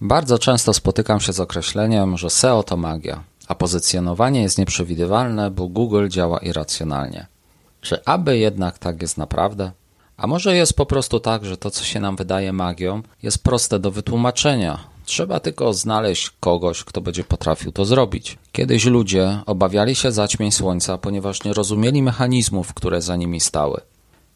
Bardzo często spotykam się z określeniem, że SEO to magia, a pozycjonowanie jest nieprzewidywalne, bo Google działa irracjonalnie. Czy aby jednak tak jest naprawdę? A może jest po prostu tak, że to, co się nam wydaje magią, jest proste do wytłumaczenia. Trzeba tylko znaleźć kogoś, kto będzie potrafił to zrobić. Kiedyś ludzie obawiali się zaćmień słońca, ponieważ nie rozumieli mechanizmów, które za nimi stały.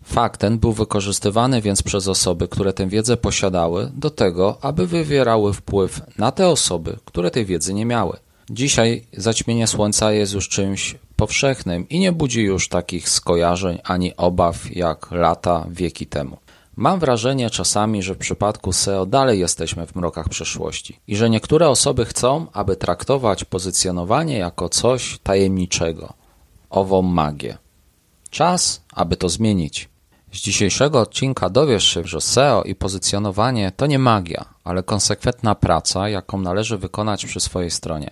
Fakt ten był wykorzystywany więc przez osoby, które tę wiedzę posiadały, do tego, aby wywierały wpływ na te osoby, które tej wiedzy nie miały. Dzisiaj zaćmienie słońca jest już czymś powszechnym i nie budzi już takich skojarzeń ani obaw jak lata, wieki temu. Mam wrażenie czasami, że w przypadku SEO dalej jesteśmy w mrokach przeszłości i że niektóre osoby chcą, aby traktować pozycjonowanie jako coś tajemniczego, ową magię. Czas, aby to zmienić. Z dzisiejszego odcinka dowiesz się, że SEO i pozycjonowanie to nie magia, ale konsekwentna praca, jaką należy wykonać przy swojej stronie.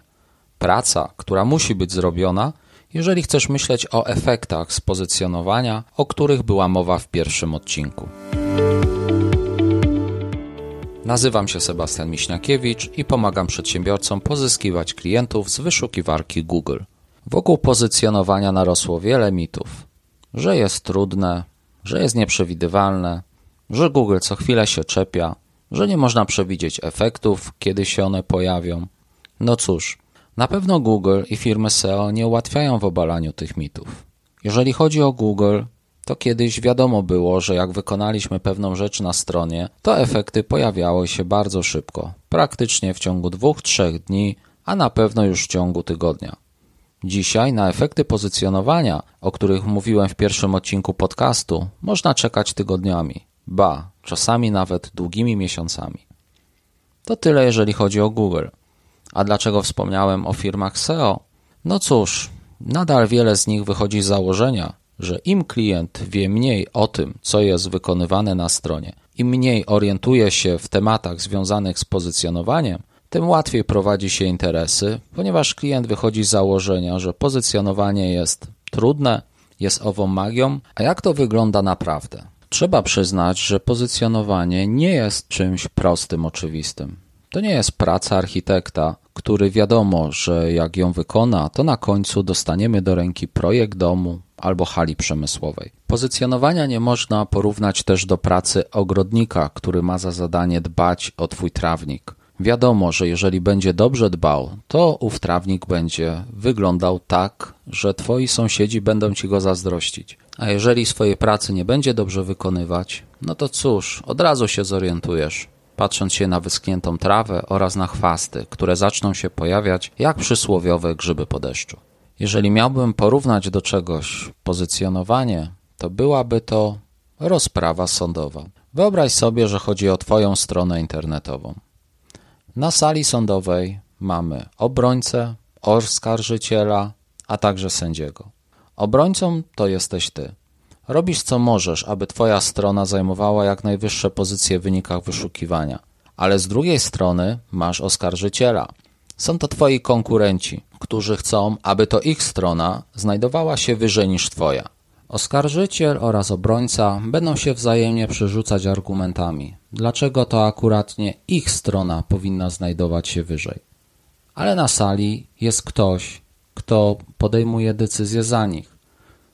Praca, która musi być zrobiona, jeżeli chcesz myśleć o efektach z pozycjonowania, o których była mowa w pierwszym odcinku. Nazywam się Sebastian Miśniakiewicz i pomagam przedsiębiorcom pozyskiwać klientów z wyszukiwarki Google. Wokół pozycjonowania narosło wiele mitów, że jest trudne, że jest nieprzewidywalne, że Google co chwilę się czepia, że nie można przewidzieć efektów, kiedy się one pojawią. No cóż, na pewno Google i firmy SEO nie ułatwiają w obalaniu tych mitów. Jeżeli chodzi o Google, to kiedyś wiadomo było, że jak wykonaliśmy pewną rzecz na stronie, to efekty pojawiały się bardzo szybko, praktycznie w ciągu 2-3 dni, a na pewno już w ciągu tygodnia. Dzisiaj na efekty pozycjonowania, o których mówiłem w pierwszym odcinku podcastu, można czekać tygodniami, ba, czasami nawet długimi miesiącami. To tyle, jeżeli chodzi o Google. A dlaczego wspomniałem o firmach SEO? No cóż, nadal wiele z nich wychodzi z założenia, że im klient wie mniej o tym, co jest wykonywane na stronie, im mniej orientuje się w tematach związanych z pozycjonowaniem, tym łatwiej prowadzi się interesy, ponieważ klient wychodzi z założenia, że pozycjonowanie jest trudne, jest ową magią, a jak to wygląda naprawdę? Trzeba przyznać, że pozycjonowanie nie jest czymś prostym, oczywistym. To nie jest praca architekta, który wiadomo, że jak ją wykona, to na końcu dostaniemy do ręki projekt domu albo hali przemysłowej. Pozycjonowania nie można porównać też do pracy ogrodnika, który ma za zadanie dbać o twój trawnik. Wiadomo, że jeżeli będzie dobrze dbał, to ów trawnik będzie wyglądał tak, że twoi sąsiedzi będą ci go zazdrościć. A jeżeli swojej pracy nie będzie dobrze wykonywać, no to cóż, od razu się zorientujesz, patrząc się na wyschniętą trawę oraz na chwasty, które zaczną się pojawiać jak przysłowiowe grzyby po deszczu. Jeżeli miałbym porównać do czegoś pozycjonowanie, to byłaby to rozprawa sądowa. Wyobraź sobie, że chodzi o Twoją stronę internetową. Na sali sądowej mamy obrońcę, oskarżyciela, a także sędziego. Obrońcą to jesteś ty. Robisz co możesz, aby twoja strona zajmowała jak najwyższe pozycje w wynikach wyszukiwania, ale z drugiej strony masz oskarżyciela. Są to twoi konkurenci, którzy chcą, aby to ich strona znajdowała się wyżej niż twoja. Oskarżyciel oraz obrońca będą się wzajemnie przerzucać argumentami, dlaczego to akurat nie ich strona powinna znajdować się wyżej. Ale na sali jest ktoś, kto podejmuje decyzję za nich,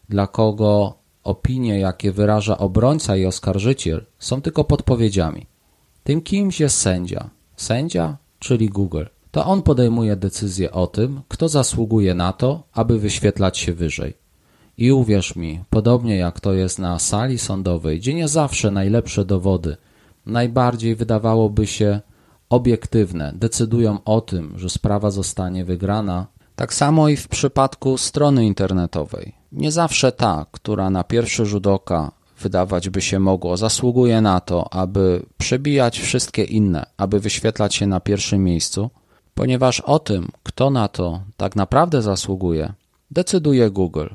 dla kogo opinie, jakie wyraża obrońca i oskarżyciel, są tylko podpowiedziami. Tym kimś jest sędzia. Sędzia, czyli Google. To on podejmuje decyzję o tym, kto zasługuje na to, aby wyświetlać się wyżej. I uwierz mi, podobnie jak to jest na sali sądowej, gdzie nie zawsze najlepsze dowody, najbardziej wydawałoby się obiektywne, decydują o tym, że sprawa zostanie wygrana, tak samo i w przypadku strony internetowej. Nie zawsze ta, która na pierwszy rzut oka wydawać by się mogło, zasługuje na to, aby przebijać wszystkie inne, aby wyświetlać się na pierwszym miejscu, ponieważ o tym, kto na to tak naprawdę zasługuje, decyduje Google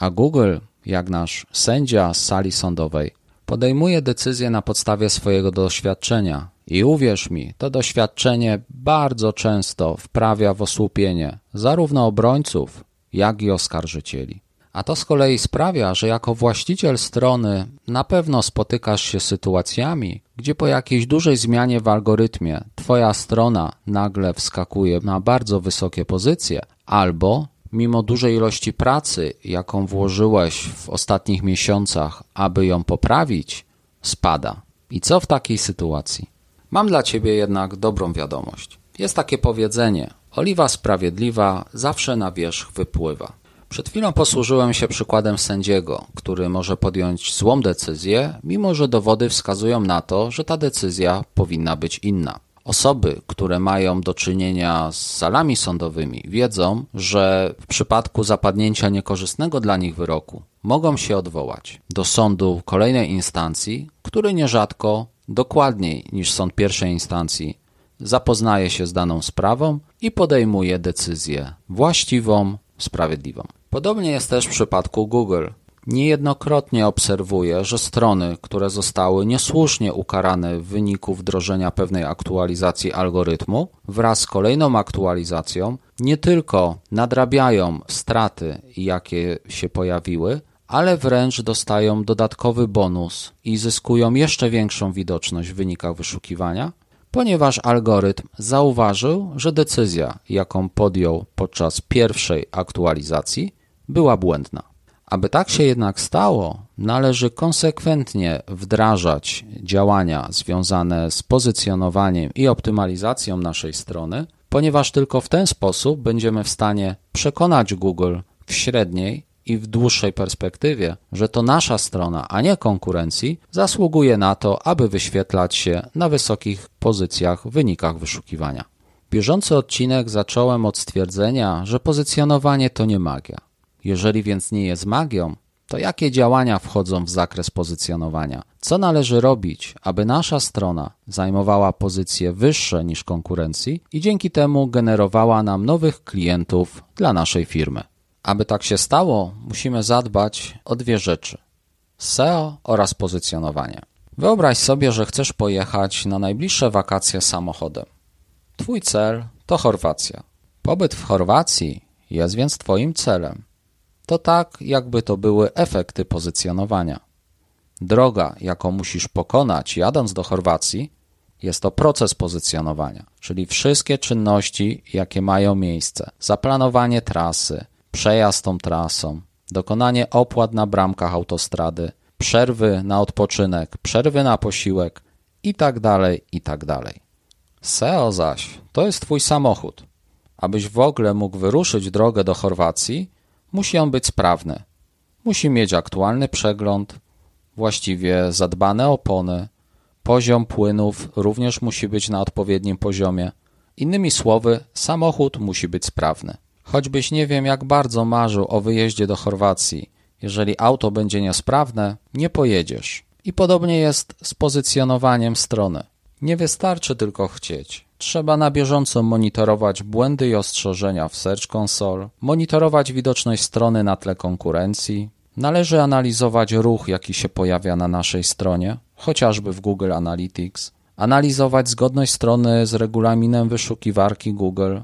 a Google, jak nasz sędzia z sali sądowej, podejmuje decyzje na podstawie swojego doświadczenia. I uwierz mi, to doświadczenie bardzo często wprawia w osłupienie zarówno obrońców, jak i oskarżycieli. A to z kolei sprawia, że jako właściciel strony na pewno spotykasz się z sytuacjami, gdzie po jakiejś dużej zmianie w algorytmie Twoja strona nagle wskakuje na bardzo wysokie pozycje, albo mimo dużej ilości pracy, jaką włożyłeś w ostatnich miesiącach, aby ją poprawić, spada. I co w takiej sytuacji? Mam dla ciebie jednak dobrą wiadomość. Jest takie powiedzenie: oliwa sprawiedliwa zawsze na wierzch wypływa. Przed chwilą posłużyłem się przykładem sędziego, który może podjąć złą decyzję, mimo że dowody wskazują na to, że ta decyzja powinna być inna. Osoby, które mają do czynienia z salami sądowymi, wiedzą, że w przypadku zapadnięcia niekorzystnego dla nich wyroku mogą się odwołać do sądu kolejnej instancji, który nierzadko dokładniej niż sąd pierwszej instancji zapoznaje się z daną sprawą i podejmuje decyzję właściwą, sprawiedliwą. Podobnie jest też w przypadku Google, Niejednokrotnie obserwuję, że strony, które zostały niesłusznie ukarane w wyniku wdrożenia pewnej aktualizacji algorytmu, wraz z kolejną aktualizacją nie tylko nadrabiają straty, jakie się pojawiły, ale wręcz dostają dodatkowy bonus i zyskują jeszcze większą widoczność w wynikach wyszukiwania, ponieważ algorytm zauważył, że decyzja, jaką podjął podczas pierwszej aktualizacji, była błędna. Aby tak się jednak stało, należy konsekwentnie wdrażać działania związane z pozycjonowaniem i optymalizacją naszej strony, ponieważ tylko w ten sposób będziemy w stanie przekonać Google w średniej i w dłuższej perspektywie, że to nasza strona, a nie konkurencji, zasługuje na to, aby wyświetlać się na wysokich pozycjach w wynikach wyszukiwania. Bieżący odcinek zacząłem od stwierdzenia, że pozycjonowanie to nie magia. Jeżeli więc nie jest magią, to jakie działania wchodzą w zakres pozycjonowania? Co należy robić, aby nasza strona zajmowała pozycje wyższe niż konkurencji i dzięki temu generowała nam nowych klientów dla naszej firmy? Aby tak się stało, musimy zadbać o dwie rzeczy: SEO oraz pozycjonowanie. Wyobraź sobie, że chcesz pojechać na najbliższe wakacje samochodem. Twój cel to Chorwacja. Pobyt w Chorwacji jest więc Twoim celem to tak, jakby to były efekty pozycjonowania. Droga, jaką musisz pokonać jadąc do Chorwacji, jest to proces pozycjonowania, czyli wszystkie czynności, jakie mają miejsce: zaplanowanie trasy, przejazd tą trasą, dokonanie opłat na bramkach autostrady, przerwy na odpoczynek, przerwy na posiłek itd. Tak itd. Tak SEO zaś to jest Twój samochód. Abyś w ogóle mógł wyruszyć drogę do Chorwacji, Musi on być sprawny. Musi mieć aktualny przegląd, właściwie zadbane opony, poziom płynów również musi być na odpowiednim poziomie. Innymi słowy, samochód musi być sprawny. Choćbyś nie wiem, jak bardzo marzył o wyjeździe do Chorwacji, jeżeli auto będzie niesprawne, nie pojedziesz. I podobnie jest z pozycjonowaniem strony. Nie wystarczy tylko chcieć. Trzeba na bieżąco monitorować błędy i ostrzeżenia w Search Console, monitorować widoczność strony na tle konkurencji, należy analizować ruch, jaki się pojawia na naszej stronie, chociażby w Google Analytics, analizować zgodność strony z regulaminem wyszukiwarki Google,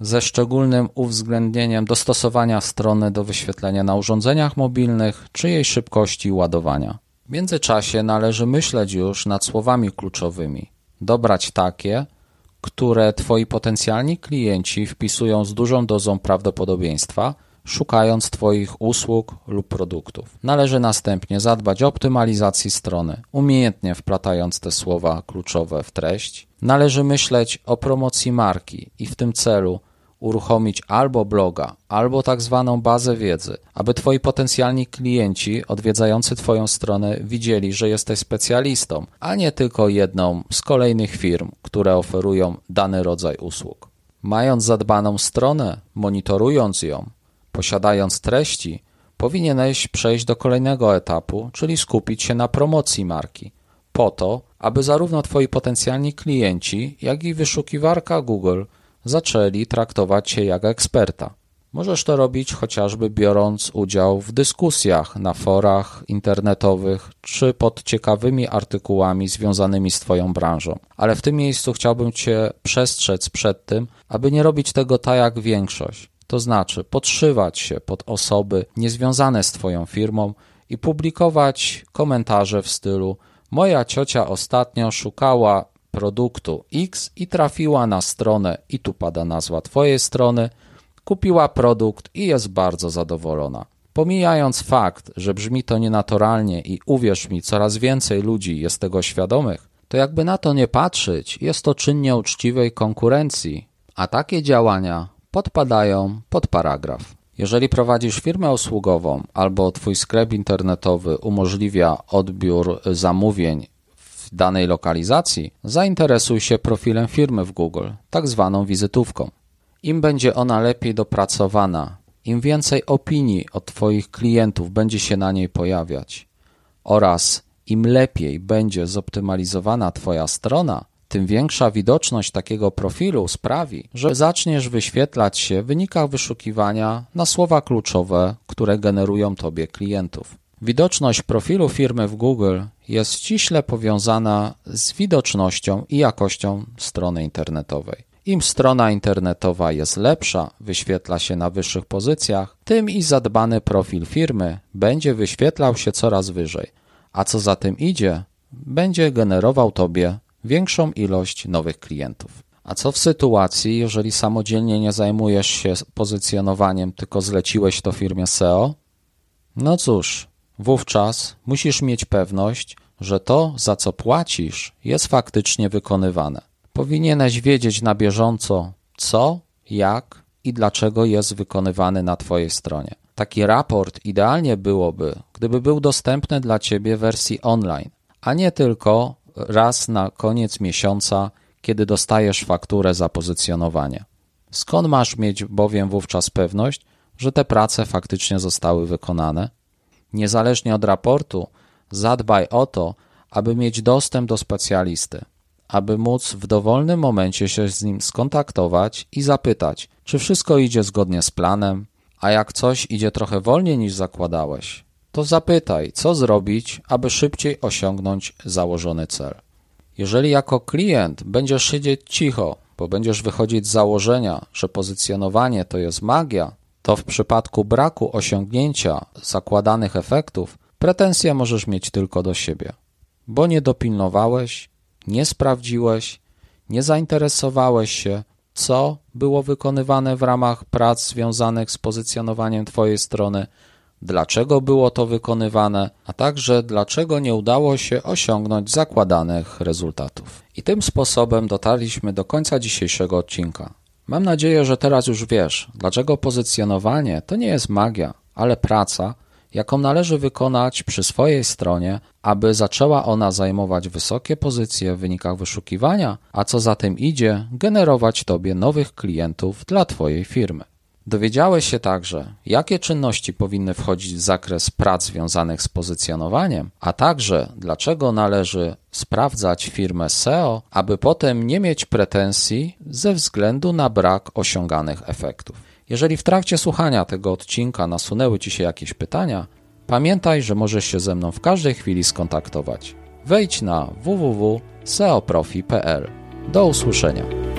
ze szczególnym uwzględnieniem dostosowania strony do wyświetlenia na urządzeniach mobilnych czy jej szybkości ładowania. W międzyczasie należy myśleć już nad słowami kluczowymi, dobrać takie, które twoi potencjalni klienci wpisują z dużą dozą prawdopodobieństwa, szukając Twoich usług lub produktów. Należy następnie zadbać o optymalizację strony, umiejętnie wplatając te słowa kluczowe w treść. Należy myśleć o promocji marki i w tym celu uruchomić albo bloga, albo tak zwaną bazę wiedzy, aby Twoi potencjalni klienci odwiedzający Twoją stronę widzieli, że jesteś specjalistą, a nie tylko jedną z kolejnych firm, które oferują dany rodzaj usług. Mając zadbaną stronę, monitorując ją, posiadając treści, powinieneś przejść do kolejnego etapu, czyli skupić się na promocji marki, po to, aby zarówno Twoi potencjalni klienci, jak i wyszukiwarka Google – zaczęli traktować się jak eksperta. Możesz to robić chociażby biorąc udział w dyskusjach na forach internetowych czy pod ciekawymi artykułami związanymi z Twoją branżą. Ale w tym miejscu chciałbym Cię przestrzec przed tym, aby nie robić tego tak jak większość. To znaczy podszywać się pod osoby niezwiązane z Twoją firmą i publikować komentarze w stylu Moja ciocia ostatnio szukała produktu X i trafiła na stronę, i tu pada nazwa Twojej strony, kupiła produkt i jest bardzo zadowolona. Pomijając fakt, że brzmi to nienaturalnie i uwierz mi, coraz więcej ludzi jest tego świadomych, to jakby na to nie patrzeć, jest to czyn nieuczciwej konkurencji, a takie działania podpadają pod paragraf. Jeżeli prowadzisz firmę usługową albo twój sklep internetowy umożliwia odbiór zamówień w danej lokalizacji, zainteresuj się profilem firmy w Google, tak zwaną wizytówką. Im będzie ona lepiej dopracowana, im więcej opinii od Twoich klientów będzie się na niej pojawiać oraz im lepiej będzie zoptymalizowana Twoja strona, tym większa widoczność takiego profilu sprawi, że zaczniesz wyświetlać się w wynikach wyszukiwania na słowa kluczowe, które generują Tobie klientów. Widoczność profilu firmy w Google jest ściśle powiązana z widocznością i jakością strony internetowej. Im strona internetowa jest lepsza, wyświetla się na wyższych pozycjach, tym i zadbany profil firmy będzie wyświetlał się coraz wyżej, a co za tym idzie, będzie generował tobie większą ilość nowych klientów. A co w sytuacji, jeżeli samodzielnie nie zajmujesz się pozycjonowaniem, tylko zleciłeś to firmie SEO? No cóż, Wówczas musisz mieć pewność, że to, za co płacisz, jest faktycznie wykonywane. Powinieneś wiedzieć na bieżąco, co, jak i dlaczego jest wykonywany na Twojej stronie. Taki raport idealnie byłoby, gdyby był dostępny dla Ciebie w wersji online, a nie tylko raz na koniec miesiąca, kiedy dostajesz fakturę za pozycjonowanie. Skąd masz mieć bowiem wówczas pewność, że te prace faktycznie zostały wykonane? Niezależnie od raportu, zadbaj o to, aby mieć dostęp do specjalisty, aby móc w dowolnym momencie się z nim skontaktować i zapytać, czy wszystko idzie zgodnie z planem, a jak coś idzie trochę wolniej niż zakładałeś, to zapytaj, co zrobić, aby szybciej osiągnąć założony cel. Jeżeli jako klient będziesz siedzieć cicho, bo będziesz wychodzić z założenia, że pozycjonowanie to jest magia, to w przypadku braku osiągnięcia zakładanych efektów pretensje możesz mieć tylko do siebie, bo nie dopilnowałeś, nie sprawdziłeś, nie zainteresowałeś się, co było wykonywane w ramach prac związanych z pozycjonowaniem Twojej strony, dlaczego było to wykonywane, a także dlaczego nie udało się osiągnąć zakładanych rezultatów. I tym sposobem dotarliśmy do końca dzisiejszego odcinka. Mam nadzieję, że teraz już wiesz, dlaczego pozycjonowanie to nie jest magia, ale praca, jaką należy wykonać przy swojej stronie, aby zaczęła ona zajmować wysokie pozycje w wynikach wyszukiwania, a co za tym idzie, generować Tobie nowych klientów dla Twojej firmy. Dowiedziałeś się także, jakie czynności powinny wchodzić w zakres prac związanych z pozycjonowaniem, a także dlaczego należy sprawdzać firmę SEO, aby potem nie mieć pretensji ze względu na brak osiąganych efektów. Jeżeli w trakcie słuchania tego odcinka nasunęły Ci się jakieś pytania, pamiętaj, że możesz się ze mną w każdej chwili skontaktować. Wejdź na www.seoprofi.pl. Do usłyszenia.